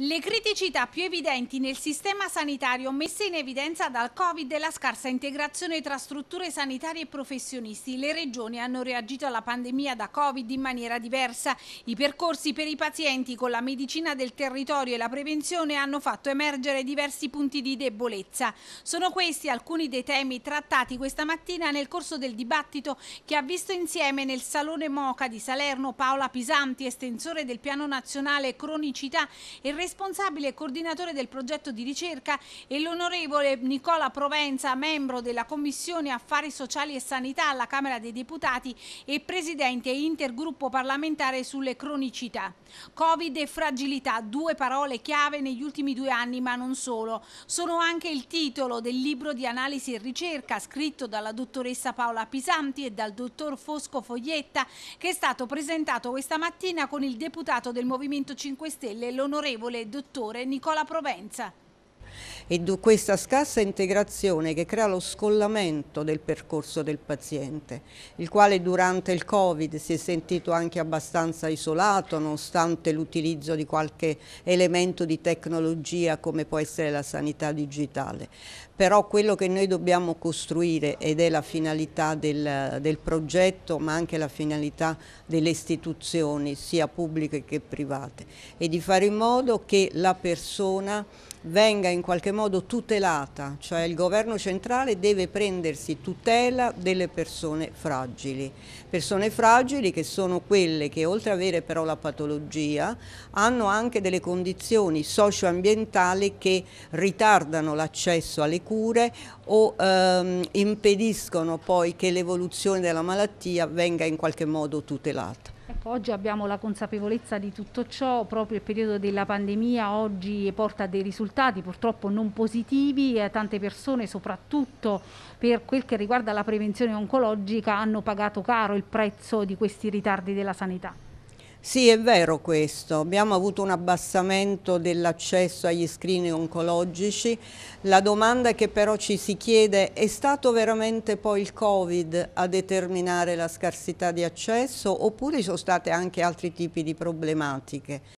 Le criticità più evidenti nel sistema sanitario messe in evidenza dal Covid e la scarsa integrazione tra strutture sanitarie e professionisti. Le regioni hanno reagito alla pandemia da Covid in maniera diversa. I percorsi per i pazienti con la medicina del territorio e la prevenzione hanno fatto emergere diversi punti di debolezza. Sono questi alcuni dei temi trattati questa mattina nel corso del dibattito che ha visto insieme nel Salone Moca di Salerno Paola Pisanti, estensore del Piano Nazionale Cronicità e Responsabilità responsabile e coordinatore del progetto di ricerca, e l'onorevole Nicola Provenza, membro della Commissione Affari Sociali e Sanità alla Camera dei Deputati e presidente intergruppo parlamentare sulle cronicità. Covid e fragilità, due parole chiave negli ultimi due anni, ma non solo. Sono anche il titolo del libro di analisi e ricerca scritto dalla dottoressa Paola Pisanti e dal dottor Fosco Foglietta, che è stato presentato questa mattina con il deputato del Movimento 5 Stelle, l'onorevole dottore Nicola Provenza e questa scarsa integrazione che crea lo scollamento del percorso del paziente, il quale durante il Covid si è sentito anche abbastanza isolato nonostante l'utilizzo di qualche elemento di tecnologia come può essere la sanità digitale. Però quello che noi dobbiamo costruire ed è la finalità del, del progetto ma anche la finalità delle istituzioni sia pubbliche che private è di fare in modo che la persona venga in qualche modo tutelata, cioè il governo centrale deve prendersi tutela delle persone fragili, persone fragili che sono quelle che oltre ad avere però la patologia hanno anche delle condizioni socioambientali che ritardano l'accesso alle cure o ehm, impediscono poi che l'evoluzione della malattia venga in qualche modo tutelata. Oggi abbiamo la consapevolezza di tutto ciò, proprio il periodo della pandemia oggi porta dei risultati purtroppo non positivi, eh, tante persone soprattutto per quel che riguarda la prevenzione oncologica hanno pagato caro il prezzo di questi ritardi della sanità. Sì, è vero questo. Abbiamo avuto un abbassamento dell'accesso agli screening oncologici. La domanda che però ci si chiede è stato veramente poi il Covid a determinare la scarsità di accesso oppure ci sono state anche altri tipi di problematiche?